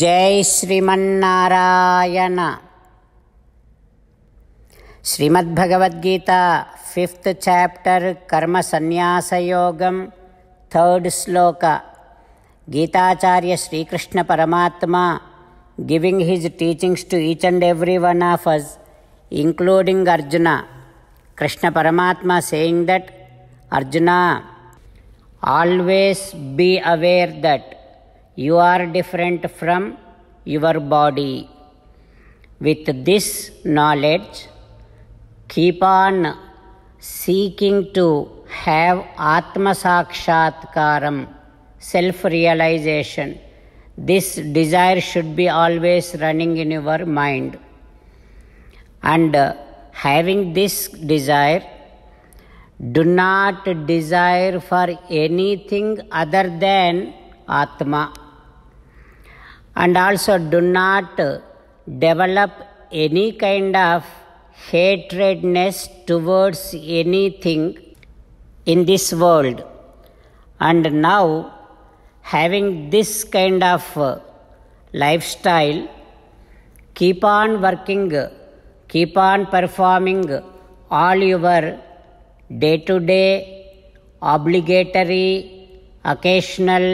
జై Srimannarayana Srimad Bhagavad Gita fifth chapter కర్మ సన్యాసయోగం third shloka Gitacharya Sri Krishna Paramatma giving his teachings to each and every one of us including Arjuna Krishna Paramatma saying that Arjuna always be aware that You are different from your body. With this knowledge, keep on seeking to have Atma Sakshatkaram, self realization. This desire should be always running in your mind. And having this desire, do not desire for anything other than Atma and also do not develop any kind of hatredness towards anything in this world. And now, having this kind of lifestyle, keep on working, keep on performing all your day to day, obligatory, occasional,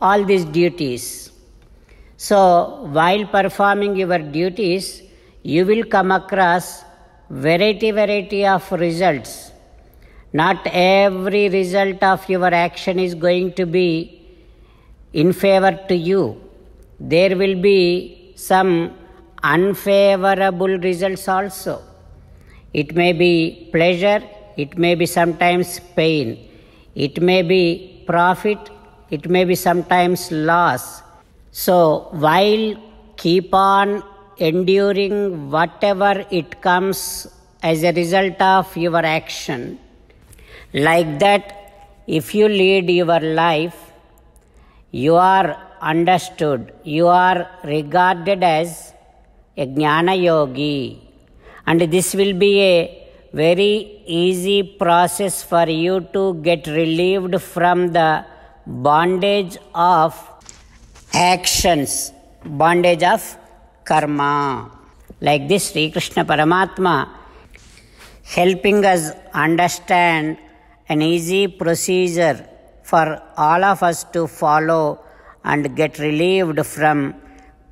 all these duties. So, while performing your duties, you will come across variety variety of results. Not every result of your action is going to be in favor to you. There will be some unfavorable results also. It may be pleasure, it may be sometimes pain, it may be profit, it may be sometimes loss so, while keep on enduring whatever it comes as a result of your action, like that, if you lead your life, you are understood, you are regarded as a Jnana Yogi, and this will be a very easy process for you to get relieved from the bondage of actions, bondage of karma. Like this, Sri Krishna Paramatma helping us understand an easy procedure for all of us to follow and get relieved from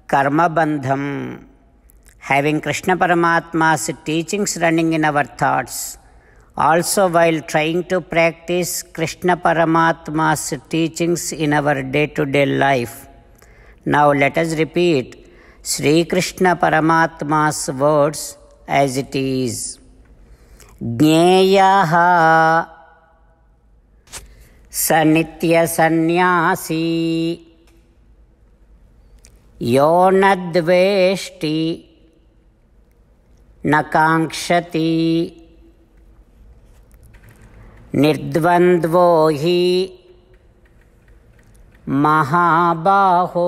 karma bandham. Having Krishna Paramatma's teachings running in our thoughts. Also, while trying to practice Krishna Paramatma's teachings in our day to day life now let us repeat Sri Krishna Paramatma's words as it is. ज्ञेयः स नित्यसन्न्यासी यो न द्वेष्टि न महाबाहो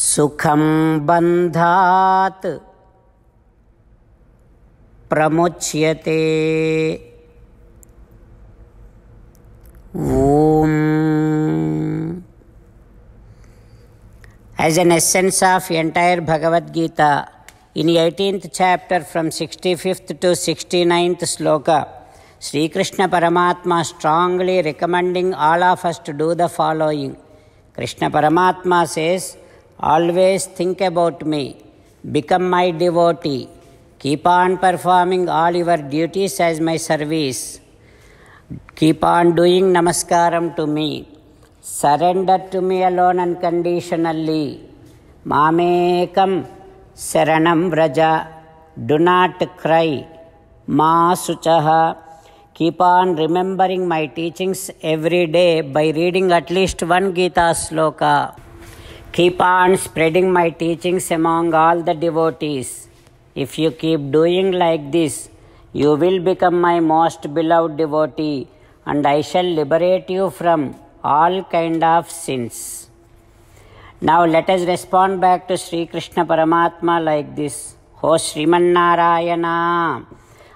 सुखम बंधात प्रमुच्यते Om as an essence of entire Bhagavad Gita in eighteenth chapter from sixty fifth to sixty ninth shloka Sri Krishna Paramatma strongly recommending all of us to do the following. Krishna Paramatma says, Always think about me, become my devotee, keep on performing all your duties as my service, keep on doing namaskaram to me, surrender to me alone unconditionally. Mamekam saranam raja, do not cry. Ma suchaha Keep on remembering my teachings every day by reading at least one Gita sloka. Keep on spreading my teachings among all the devotees. If you keep doing like this, you will become my most beloved devotee and I shall liberate you from all kind of sins. Now let us respond back to Sri Krishna Paramatma like this. Ho Srimannarayana.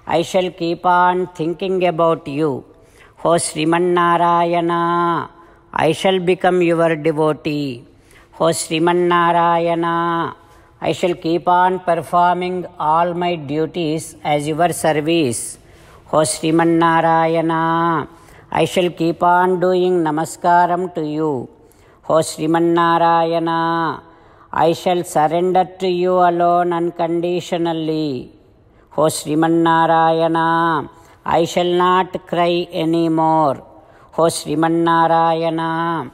I shall keep on thinking about you. O Srimannarayana, I shall become your devotee. O Srimannarayana, I shall keep on performing all my duties as your service. O Srimannarayana, I shall keep on doing namaskaram to you. O Srimannarayana, I shall surrender to you alone unconditionally. O Srimannarayana, I shall not cry any more. O Srimannarayana,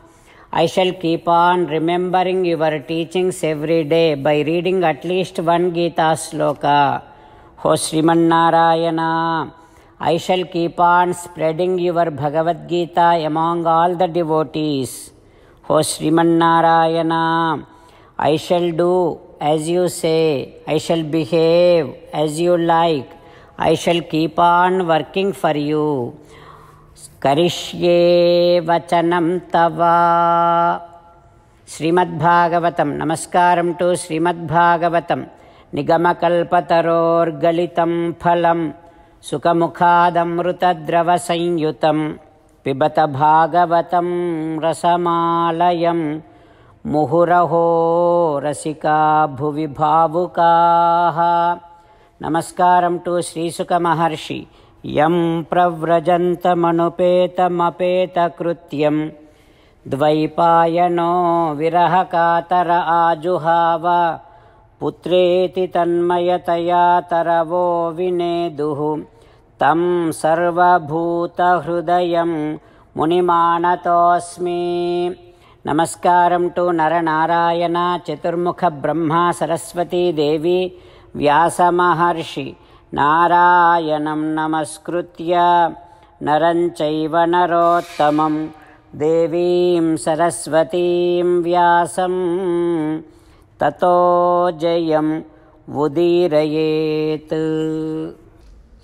I shall keep on remembering your teachings every day by reading at least one Gita sloka. O Srimannarayana, I shall keep on spreading your Bhagavad Gita among all the devotees. O Srimannarayana, I shall do as you say, I shall behave as you like. I shall keep on working for you. Karishye vachanam tava. Srimad Bhagavatam. Namaskaram to Sri Srimad Bhagavatam. Nigamakalpataror galitam phalam. Sukamukhadam rutadravasayutam. Pibata Bhagavatam rasamalayam. मुहुरहो रसिका भुवि भावुकाः नमस्कारं to श्रीसुकमहर्षि यं प्रव्रजन्तमनुपेतमपेतकृत्यं द्वैपायनो विरहकातर आजुहाव पुत्रेति तन्मयतया तरवो विनेदुः तं सर्वभूतहृदयं मुनिमानतोऽस्मि नमस्कारं to Narnarayan चतुर्मुखब्रह्मासरस्वतीदेवी व्यासमहर्षि नारायणं नमस्कृत्य नरञ्चैव नरोत्तमं देवीं सरस्वतीं व्यासं ततो जयं उदीरयेत्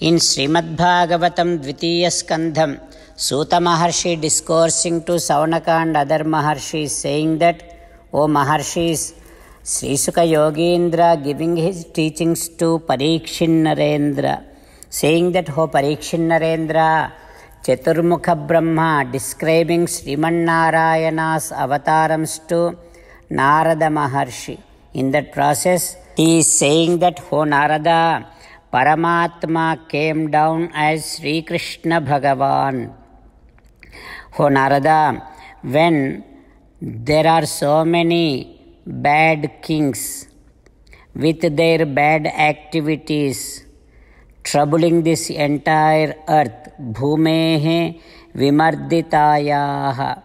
इन् श्रीमद्भागवतं द्वितीयस्कन्धम् Suta Maharshi discoursing to Savanaka and other Maharshis saying that, O Maharshis, Sri Yogi Indra, giving his teachings to Parikshin Narendra, saying that, O Parikshin Narendra, Chaturmukha Brahma describing Sriman Narayana's Avatarams to Narada Maharshi. In that process, he is saying that, O Narada, Paramatma came down as Sri Krishna Bhagavan. O Narada, when there are so many bad kings with their bad activities troubling this entire earth, Bhumehe Vimarditayaha.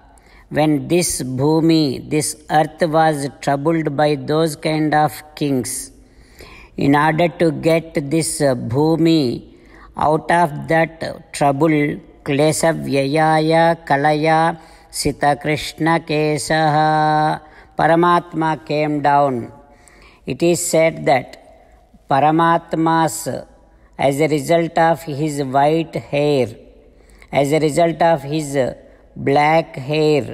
When this Bhumi, this earth was troubled by those kind of kings, in order to get this Bhumi out of that trouble, क्लेशव्यय कलया सितकृष्ण केश Paramatma came down it is said that Paramatma's as a result of his white hair as a result of his black hair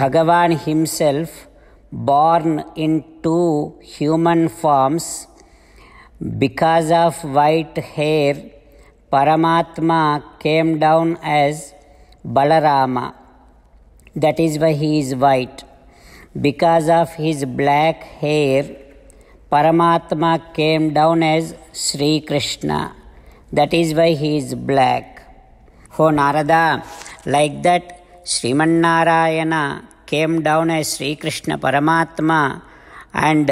Bhagavan himself born into human forms because of white hair Paramatma came down as Balarama, that is why he is white. Because of his black hair, Paramatma came down as Sri Krishna, that is why he is black. Ho oh Narada, like that, Srimannarayana came down as Sri Krishna Paramatma and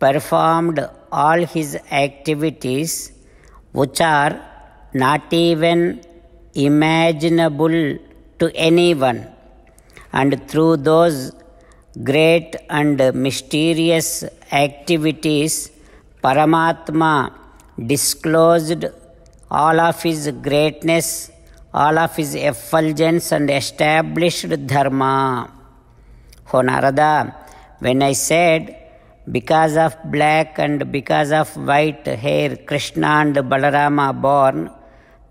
performed all his activities which are not even imaginable to anyone. And through those great and mysterious activities, Paramatma disclosed all of his greatness, all of his effulgence, and established Dharma. O Narada, when I said, because of black and because of white hair, Krishna and Balarama born,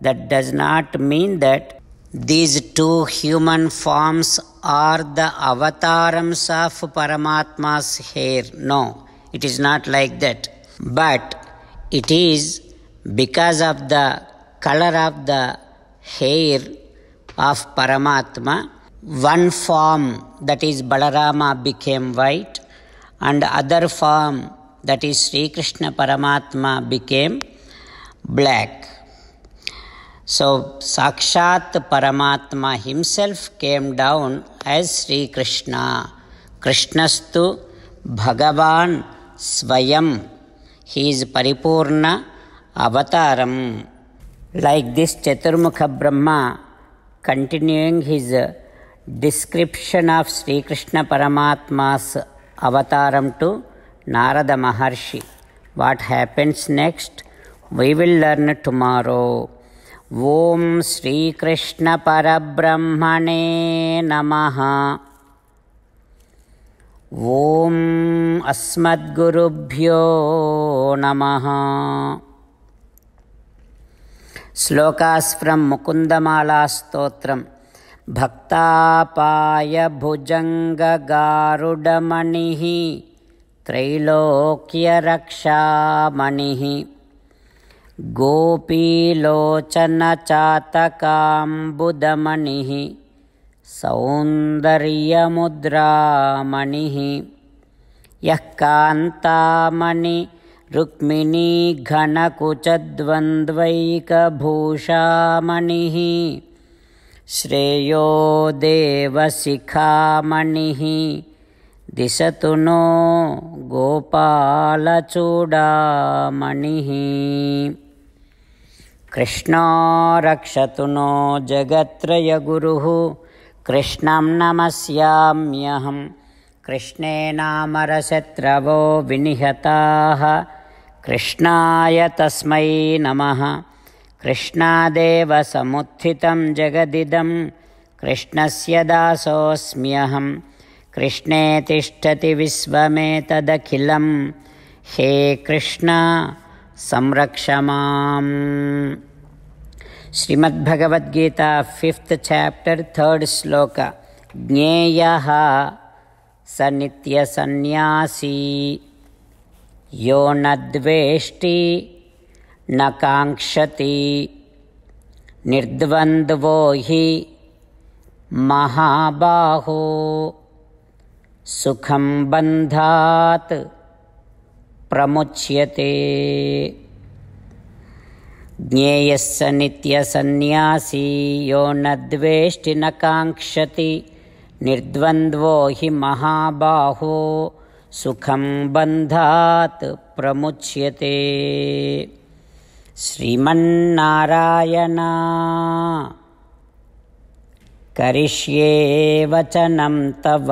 that does not mean that these two human forms are the avatars of Paramatma's hair. No, it is not like that. But it is because of the color of the hair of Paramatma, one form, that is Balarama, became white, and other form, that is Sri Krishna Paramatma, became black. So, Sakshat Paramatma himself came down as Sri Krishna. Krishnastu Bhagavan Swayam. He is Paripurna Avataram. Like this, Chaturmukha Brahma, continuing his description of Sri Krishna Paramatma's Avataram to Narada Maharshi. What happens next? We will learn tomorrow. श्रीकृष्णपरब्रह्मणे नमः ॐ अस्मद्गुरुभ्यो नमः श्लोकास्परं मुकुन्दमालास्तोत्रं भक्तापायभुजङ्गगारुडमणिः त्रैलोक्यरक्षामणिः गोपीलोचनचातकाम्बुदमणिः सौन्दर्यमुद्रामणिः यः कान्तामणि Rukmini घनकुचद्वन्द्वैकभूषामणिः श्रेयोदेवशिखामणिः दिशतु no गोपालचूडामणिः कृष्णो रक्षतु no जगत्रय गुरुः कृष्णं नमस्याम्यहं कृष्णेनामरशत्रवो विनिहताः कृष्णाय तस्मै नमः कृष्णादेव समुत्थितं जगदिदं कृष्णस्य दासोऽस्म्यहं कृष्णे तिष्ठति विश्वमेतदखिलं हे कृष्ण संरक्षमाम् Srimad Bhagavad Gita fifth chapter third shloka ज्ञेयः स नित्यसन्न्यासी यो न द्वेष्टि न काङ्क्षति निर्द्वन्द्वो हि महाबाहो सुखं बन्धात् प्रमुच्यते ज्ञेयस्य नित्यसंन्यासी यो न काङ्क्षति निर्द्वन्द्वो हि महाबाहो सुखं बन्धात् प्रमुच्यते श्रीमन्नारायण करिष्ये वचनं तव